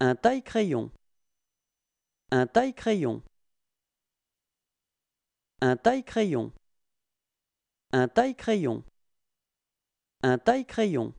Un taille-crayon. Un taille-crayon. Un taille-crayon. Un taille-crayon. Un taille-crayon.